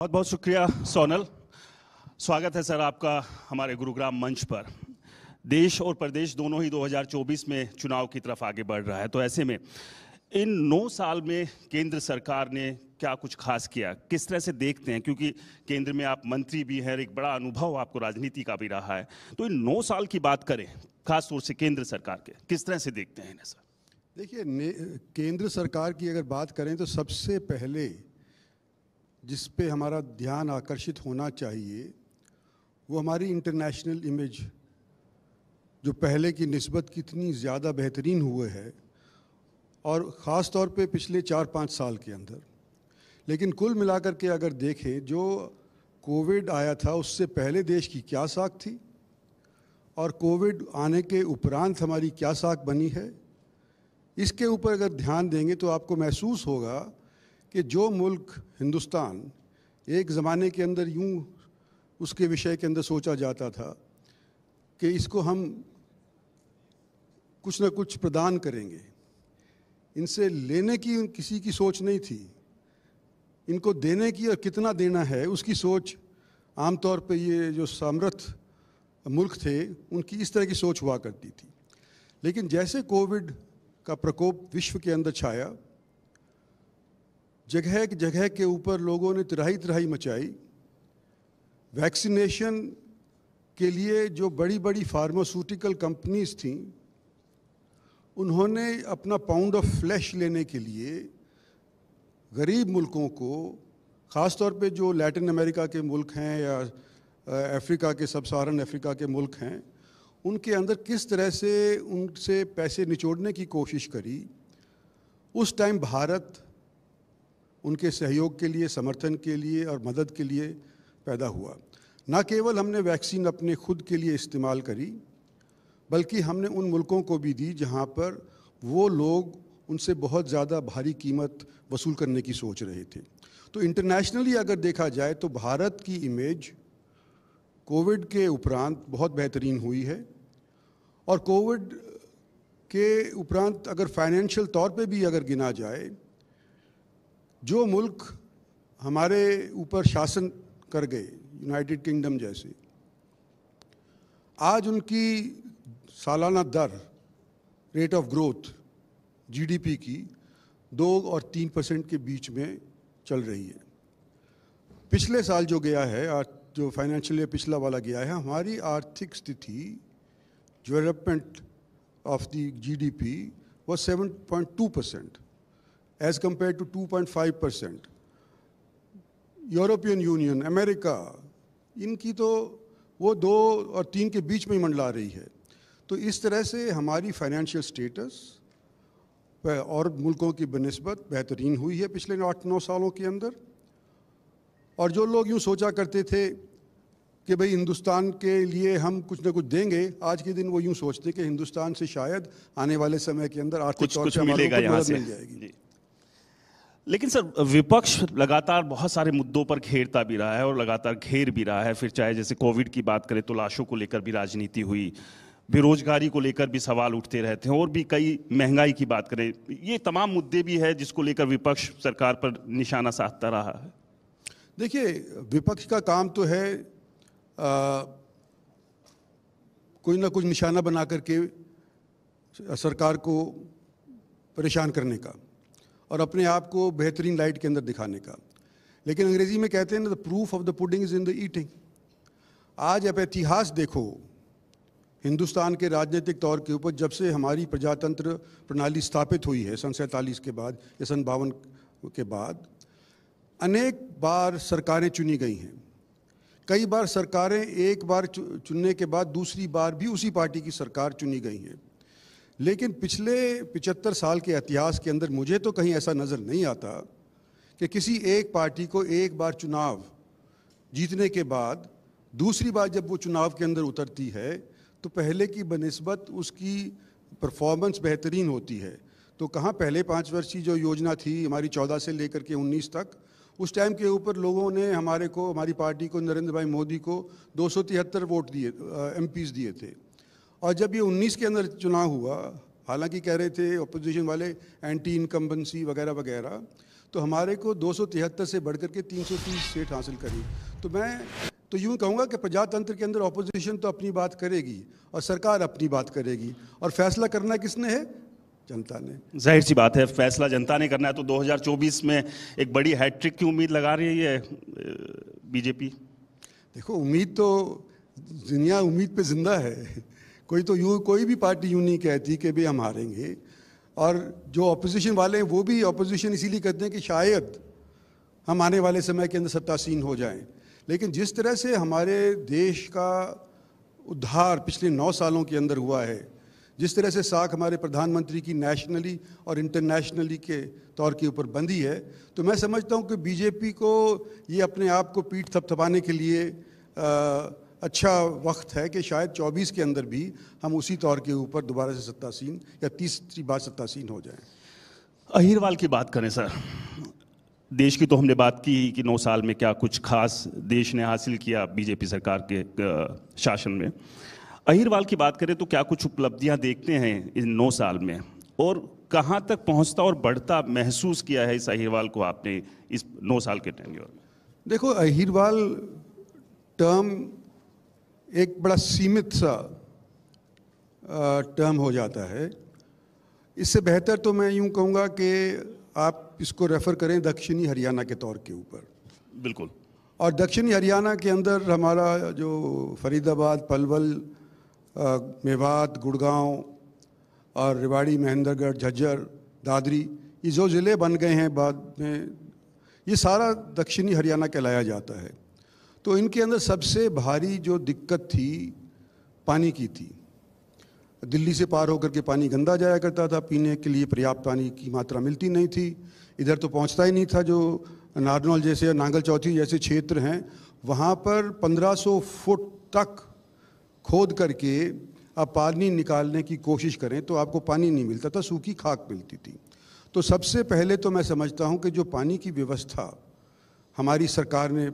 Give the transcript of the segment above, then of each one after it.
बहुत बहुत शुक्रिया सोनल स्वागत है सर आपका हमारे गुरुग्राम मंच पर देश और प्रदेश दोनों ही 2024 में चुनाव की तरफ आगे बढ़ रहा है तो ऐसे में इन नौ साल में केंद्र सरकार ने क्या कुछ खास किया किस तरह से देखते हैं क्योंकि केंद्र में आप मंत्री भी हैं एक बड़ा अनुभव आपको राजनीति का भी रहा है तो इन नौ साल की बात करें खास तौर से केंद्र सरकार के किस तरह से देखते हैं इन्हें सर देखिए केंद्र सरकार की अगर बात करें तो सबसे पहले जिस पे हमारा ध्यान आकर्षित होना चाहिए वो हमारी इंटरनेशनल इमेज जो पहले की नस्बत कितनी ज़्यादा बेहतरीन हुए है और ख़ास तौर पे पिछले चार पाँच साल के अंदर लेकिन कुल मिलाकर के अगर देखें जो कोविड आया था उससे पहले देश की क्या साख थी और कोविड आने के उपरांत हमारी क्या साख बनी है इसके ऊपर अगर ध्यान देंगे तो आपको महसूस होगा कि जो मुल्क हिंदुस्तान एक ज़माने के अंदर यूँ उसके विषय के अंदर सोचा जाता था कि इसको हम कुछ ना कुछ प्रदान करेंगे इनसे लेने की किसी की सोच नहीं थी इनको देने की और कितना देना है उसकी सोच आमतौर पर ये जो सामर्थ मुल्क थे उनकी इस तरह की सोच हुआ करती थी लेकिन जैसे कोविड का प्रकोप विश्व के अंदर छाया जगह जगह के ऊपर लोगों ने तिराही तिराही मचाई वैक्सीनेशन के लिए जो बड़ी बड़ी फार्मास्यूटिकल कंपनीज थीं उन्होंने अपना पाउंड ऑफ फ्लैश लेने के लिए गरीब मुल्कों को ख़ास तौर पे जो लैटिन अमेरिका के मुल्क हैं या अफ्रीका के सब सहारन अफ्रीका के मुल्क हैं उनके अंदर किस तरह से उनसे पैसे निचोड़ने की कोशिश करी उस टाइम भारत उनके सहयोग के लिए समर्थन के लिए और मदद के लिए पैदा हुआ न केवल हमने वैक्सीन अपने खुद के लिए इस्तेमाल करी बल्कि हमने उन मुल्कों को भी दी जहाँ पर वो लोग उनसे बहुत ज़्यादा भारी कीमत वसूल करने की सोच रहे थे तो इंटरनेशनली अगर देखा जाए तो भारत की इमेज कोविड के उपरांत बहुत बेहतरीन हुई है और कोविड के उपरांत अगर फाइनेंशियल तौर पे भी अगर गिना जाए जो मुल्क हमारे ऊपर शासन कर गए यूनाइटेड किंगडम जैसे आज उनकी सालाना दर रेट ऑफ ग्रोथ जीडीपी की दो और तीन परसेंट के बीच में चल रही है पिछले साल जो गया है जो फाइनेंशियल ईयर पिछला वाला गया है हमारी आर्थिक स्थिति डेवलपमेंट ऑफ द जीडीपी वो two percent as compared to 2.5 percent. European Union America इनकी तो वो दो और तीन के बीच में ही मंडला रही है तो इस तरह से हमारी फाइनेंशियल स्टेटस और मुल्कों की बनस्बत बेहतरीन हुई है पिछले आठ नौ सालों के अंदर और जो लोग यूँ सोचा करते थे कि भाई हिंदुस्तान के लिए हम कुछ ना कुछ देंगे आज के दिन वो यूँ सोचते कि हिंदुस्तान से शायद आने वाले समय के अंदर आर्थिक तौर पर मिल जाएगी लेकिन सर विपक्ष लगातार बहुत सारे मुद्दों पर घेरता भी रहा है और लगातार घेर भी रहा है फिर चाहे जैसे कोविड की बात करें तो लाशों को लेकर भी राजनीति हुई बेरोजगारी को लेकर भी सवाल उठते रहते हैं और भी कई महंगाई की बात करें ये तमाम मुद्दे भी है जिसको लेकर विपक्ष सरकार पर निशाना साधता रहा है देखिए विपक्ष का काम तो है आ, कुछ ना कुछ निशाना बना करके सरकार को परेशान करने का और अपने आप को बेहतरीन लाइट के अंदर दिखाने का लेकिन अंग्रेज़ी में कहते हैं ना the proof of the pudding is in the eating आज आप इतिहास देखो हिंदुस्तान के राजनीतिक तौर के ऊपर जब से हमारी प्रजातंत्र प्रणाली स्थापित हुई है सन सैंतालीस के बाद या सन बावन के बाद अनेक बार सरकारें चुनी गई हैं कई बार सरकारें एक बार चुनने के बाद दूसरी बार भी उसी पार्टी की सरकार चुनी गई हैं लेकिन पिछले पिचहत्तर साल के इतिहास के अंदर मुझे तो कहीं ऐसा नज़र नहीं आता कि किसी एक पार्टी को एक बार चुनाव जीतने के बाद दूसरी बार जब वो चुनाव के अंदर उतरती है तो पहले की बनस्बत उसकी परफॉर्मेंस बेहतरीन होती है तो कहाँ पहले पाँच वर्ष की जो योजना थी हमारी चौदह से लेकर के उन्नीस तक उस टाइम के ऊपर लोगों ने हमारे को हमारी पार्टी को नरेंद्र भाई मोदी को दो वोट दिए एम दिए थे और जब ये 19 के अंदर चुनाव हुआ हालांकि कह रहे थे अपोजिशन वाले एंटी इनकम्बेंसी वगैरह वगैरह तो हमारे को दो से बढ़ के 330 सीट हासिल करी तो मैं तो यूँ कहूँगा कि प्रजातंत्र के अंदर अपोजिशन तो अपनी बात करेगी और सरकार अपनी बात करेगी और फैसला करना किसने है जनता ने जाहिर सी बात है फैसला जनता ने करना है तो 2024 में एक बड़ी हैट्रिक की उम्मीद लगा रही है बीजेपी देखो उम्मीद तो दुनिया उम्मीद पे जिंदा है कोई तो यूँ कोई भी पार्टी यूँ नहीं कहती कि भाई हम हारेंगे और जो अपोजिशन वाले हैं वो भी अपोजिशन इसीलिए करते हैं कि शायद हम आने वाले समय के अंदर सत्तासीन हो जाएं लेकिन जिस तरह से हमारे देश का उद्धार पिछले नौ सालों के अंदर हुआ है जिस तरह से साख हमारे प्रधानमंत्री की नेशनली और इंटरनेशनली के तौर के ऊपर बंदी है तो मैं समझता हूँ कि बीजेपी को ये अपने आप को पीठ थपथपाने के लिए आ, अच्छा वक्त है कि शायद 24 के अंदर भी हम उसी तौर के ऊपर दोबारा से सत्तासीन या तीसरी बार सत्तासीन हो जाएं अहिरवाल की बात करें सर देश की तो हमने बात की कि नौ साल में क्या कुछ खास देश ने हासिल किया बीजेपी सरकार के शासन में अहिरवाल की बात करें तो क्या कुछ उपलब्धियां देखते हैं इन नौ साल में और कहां तक पहुंचता और बढ़ता महसूस किया है इस अहिरवाल को आपने इस नौ साल के टेन्योर देखो अहिरवाल टर्म एक बड़ा सीमित सा टर्म हो जाता है इससे बेहतर तो मैं यूं कहूँगा कि आप इसको रेफ़र करें दक्षिणी हरियाणा के तौर के ऊपर बिल्कुल और दक्षिणी हरियाणा के अंदर हमारा जो फरीदाबाद पलवल मेवात गुड़गांव और रिवाड़ी महेंद्रगढ़ झज्जर दादरी ये जो ज़िले बन गए हैं बाद में ये सारा दक्षिणी हरियाणा कहलाया जाता है तो इनके अंदर सबसे भारी जो दिक्कत थी पानी की थी दिल्ली से पार होकर के पानी गंदा जाया करता था पीने के लिए पर्याप्त पानी की मात्रा मिलती नहीं थी इधर तो पहुंचता ही नहीं था जो नारनौल जैसे नांगल चौथी जैसे क्षेत्र हैं वहाँ पर 1500 फुट तक खोद करके आप पानी निकालने की कोशिश करें तो आपको पानी नहीं मिलता था सूखी खाक मिलती थी तो सबसे पहले तो मैं समझता हूँ कि जो पानी की व्यवस्था हमारी सरकार ने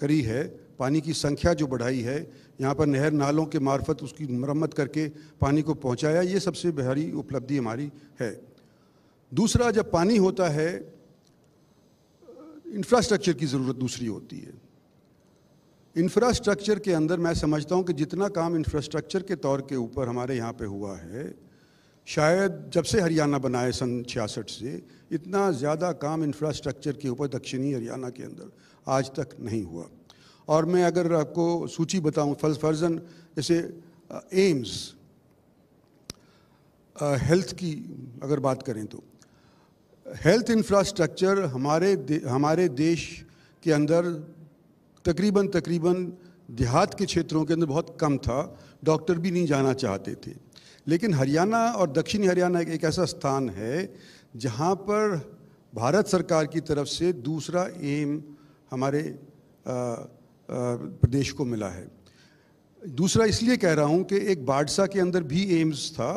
करी है पानी की संख्या जो बढ़ाई है यहाँ पर नहर नालों के मार्फत उसकी मरम्मत करके पानी को पहुँचाया ये सबसे बड़ी उपलब्धि हमारी है दूसरा जब पानी होता है इंफ्रास्ट्रक्चर की ज़रूरत दूसरी होती है इंफ्रास्ट्रक्चर के अंदर मैं समझता हूँ कि जितना काम इंफ्रास्ट्रक्चर के तौर के ऊपर हमारे यहाँ पे हुआ है शायद जब से हरियाणा बनाए सन छियासठ से इतना ज़्यादा काम इंफ्रास्ट्रक्चर के ऊपर दक्षिणी हरियाणा के अंदर आज तक नहीं हुआ और मैं अगर आपको सूची बताऊं फर्जन जैसे एम्स हेल्थ की अगर बात करें तो हेल्थ इंफ्रास्ट्रक्चर हमारे दे, हमारे देश के अंदर तकरीबन तकरीबन देहात के क्षेत्रों के अंदर बहुत कम था डॉक्टर भी नहीं जाना चाहते थे लेकिन हरियाणा और दक्षिणी हरियाणा एक ऐसा स्थान है जहाँ पर भारत सरकार की तरफ से दूसरा एम हमारे प्रदेश को मिला है दूसरा इसलिए कह रहा हूँ कि एक बाडसा के अंदर भी एम्स था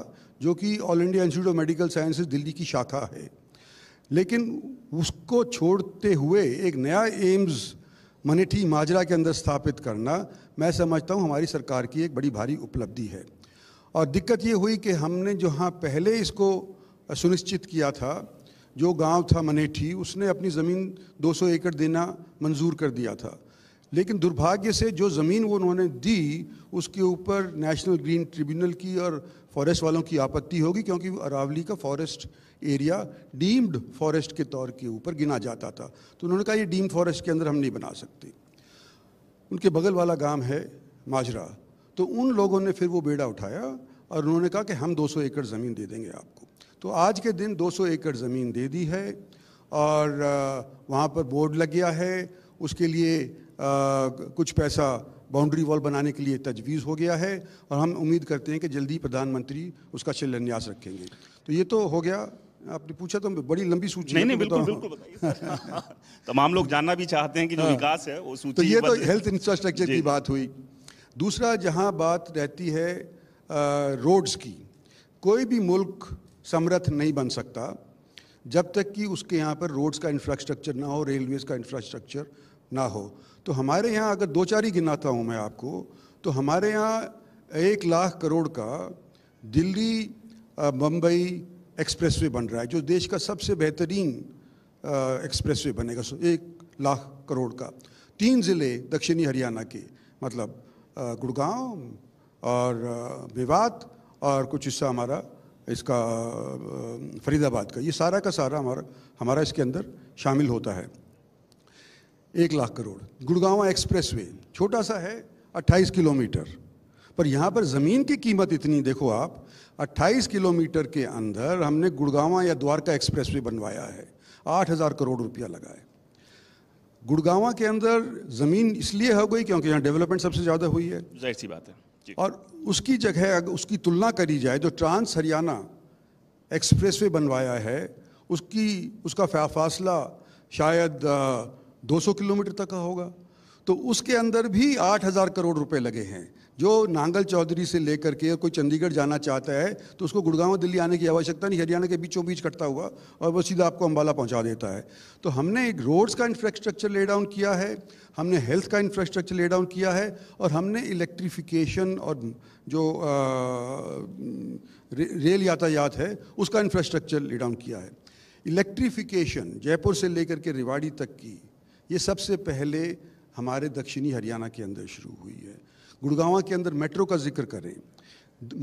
जो कि All India Institute of Medical Sciences Delhi की शाखा है लेकिन उसको छोड़ते हुए एक नया एम्स मनेठी माजरा के अंदर स्थापित करना मैं समझता हूँ हमारी सरकार की एक बड़ी भारी उपलब्धि है और दिक्कत ये हुई कि हमने जहाँ पहले इसको सुनिश्चित किया था जो गांव था मनेठी उसने अपनी ज़मीन 200 एकड़ देना मंजूर कर दिया था लेकिन दुर्भाग्य से जो ज़मीन वो उन्होंने दी उसके ऊपर नेशनल ग्रीन ट्रिब्यूनल की और फॉरेस्ट वालों की आपत्ति होगी क्योंकि अरावली का फॉरेस्ट एरिया डीम्ड फॉरेस्ट के तौर के ऊपर गिना जाता था तो उन्होंने कहा ये डीम फॉरेस्ट के अंदर हम नहीं बना सकते उनके बगल वाला गांव है माजरा तो उन लोगों ने फिर वो बेड़ा उठाया और उन्होंने कहा कि हम 200 एकड़ ज़मीन दे देंगे आपको तो आज के दिन 200 एकड़ ज़मीन दे दी है और वहाँ पर बोर्ड लग गया है उसके लिए कुछ पैसा बाउंड्री वॉल बनाने के लिए तजवीज़ हो गया है और हम उम्मीद करते हैं कि जल्दी प्रधानमंत्री उसका शिलान्यास रखेंगे तो ये तो हो गया आपने पूछा तो बड़ी लंबी सूची नहीं नहीं तो बिल्कुल बिल्कुल तमाम लोग जानना भी चाहते हैं कि जो हाँ। विकास है वो सूची तो ये तो हेल्थ इंफ्रास्ट्रक्चर की बात हुई दूसरा जहाँ बात रहती है रोड्स की कोई भी मुल्क समरथ नहीं बन सकता जब तक कि उसके यहाँ पर रोड्स का इंफ्रास्ट्रक्चर ना हो रेलवेज़ का इंफ्रास्ट्रक्चर ना हो तो हमारे यहाँ अगर दो चार ही गिनाता हूँ मैं आपको तो हमारे यहाँ एक लाख करोड़ का दिल्ली मुंबई एक्सप्रेसवे बन रहा है जो देश का सबसे बेहतरीन एक्सप्रेसवे बनेगा एक लाख करोड़ का तीन ज़िले दक्षिणी हरियाणा के मतलब गुड़गांव और मेवात और कुछ हिस्सा हमारा इसका फरीदाबाद का ये सारा का सारा हमारा हमारा इसके अंदर शामिल होता है एक लाख करोड़ एक्सप्रेस वे छोटा सा है 28 किलोमीटर पर यहाँ पर ज़मीन की कीमत इतनी देखो आप 28 किलोमीटर के अंदर हमने गुड़गावा या द्वारका एक्सप्रेस वे बनवाया है 8000 करोड़ रुपया लगा है के अंदर ज़मीन इसलिए हो गई क्योंकि यहाँ डेवलपमेंट सबसे ज़्यादा हुई है जाहिर सी बात है और उसकी जगह अगर उसकी तुलना करी जाए जो ट्रांस हरियाणा एक्सप्रेसवे बनवाया है उसकी उसका फासला शायद 200 किलोमीटर तक का होगा तो उसके अंदर भी 8000 करोड़ रुपए लगे हैं जो नांगल चौधरी से लेकर के कोई चंडीगढ़ जाना चाहता है तो उसको गुड़गांव दिल्ली आने की आवश्यकता नहीं हरियाणा के बीचों बीच कटता हुआ और वो सीधा आपको अम्बाला पहुंचा देता है तो हमने एक रोड्स का इंफ्रास्ट्रक्चर ले डाउन किया है हमने हेल्थ का इंफ्रास्ट्रक्चर ले डाउन किया है और हमने इलेक्ट्रिफिकेशन और जो आ, रे, रेल यातायात है उसका इंफ्रास्ट्रक्चर ले डाउन किया है इलेक्ट्रिफिकेशन जयपुर से लेकर के रिवाड़ी तक की ये सबसे पहले हमारे दक्षिणी हरियाणा के अंदर शुरू हुई है गुड़गावा के अंदर मेट्रो का जिक्र करें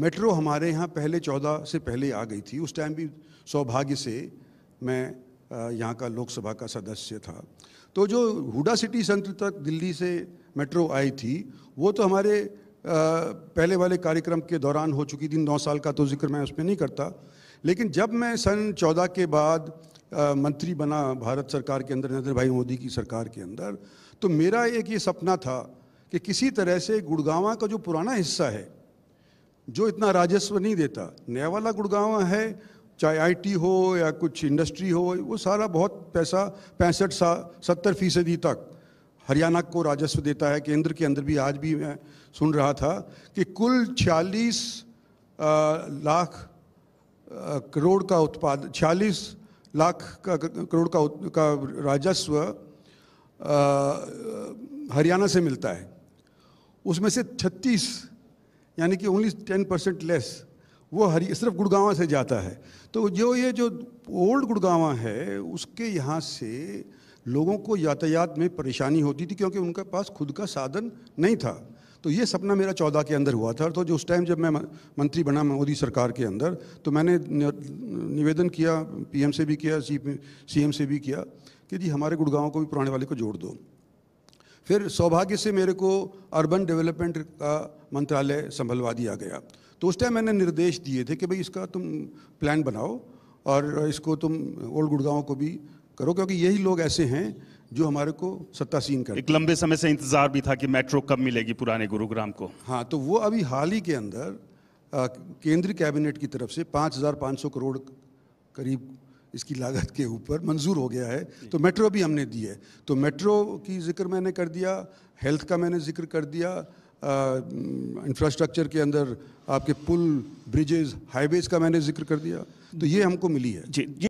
मेट्रो हमारे यहाँ पहले चौदह से पहले आ गई थी उस टाइम भी सौभाग्य से मैं यहाँ का लोकसभा का सदस्य था तो जो हुडा सिटी सेंटर तक दिल्ली से मेट्रो आई थी वो तो हमारे पहले वाले कार्यक्रम के दौरान हो चुकी थी नौ साल का तो जिक्र मैं उसमें नहीं करता लेकिन जब मैं सन चौदह के बाद मंत्री बना भारत सरकार के अंदर नरेंद्र भाई मोदी की सरकार के अंदर तो मेरा एक ये सपना था कि किसी तरह से गुड़गावा का जो पुराना हिस्सा है जो इतना राजस्व नहीं देता नया वाला गुड़गावा है चाहे आईटी हो या कुछ इंडस्ट्री हो वो सारा बहुत पैसा पैंसठ सा सत्तर फीसदी तक हरियाणा को राजस्व देता है केंद्र के अंदर भी आज भी मैं सुन रहा था कि कुल छियालीस लाख करोड़ का उत्पाद छियालीस लाख का करोड़ का, का राजस्व हरियाणा से मिलता है उसमें से 36 यानी कि ओनली 10 परसेंट लेस वो हरी सिर्फ गुड़गावा से जाता है तो जो ये जो ओल्ड गुड़गावा है उसके यहाँ से लोगों को यातायात में परेशानी होती थी क्योंकि उनके पास खुद का साधन नहीं था तो ये सपना मेरा चौदह के अंदर हुआ था तो जो उस टाइम जब मैं मंत्री बना मोदी सरकार के अंदर तो मैंने निवेदन किया पीएम से भी किया सीएम से भी किया कि जी हमारे गुड़गांव को भी पुराने वाले को जोड़ दो फिर सौभाग्य से मेरे को अर्बन डेवलपमेंट का मंत्रालय संभलवा दिया गया तो उस टाइम मैंने निर्देश दिए थे कि भाई इसका तुम प्लान बनाओ और इसको तुम ओल्ड गुड़गांव को भी करो क्योंकि यही लोग ऐसे हैं जो हमारे को सत्तासीन कर एक लंबे समय से इंतजार भी था कि मेट्रो कब मिलेगी पुराने गुरुग्राम को हाँ तो वो अभी हाल ही के अंदर केंद्रीय कैबिनेट की तरफ से 5,500 करोड़ करीब इसकी लागत के ऊपर मंजूर हो गया है तो मेट्रो भी हमने दी है तो मेट्रो की जिक्र मैंने कर दिया हेल्थ का मैंने जिक्र कर दिया इंफ्रास्ट्रक्चर के अंदर आपके पुल ब्रिजेज हाईवेज का मैंने जिक्र कर दिया तो ये हमको मिली है जी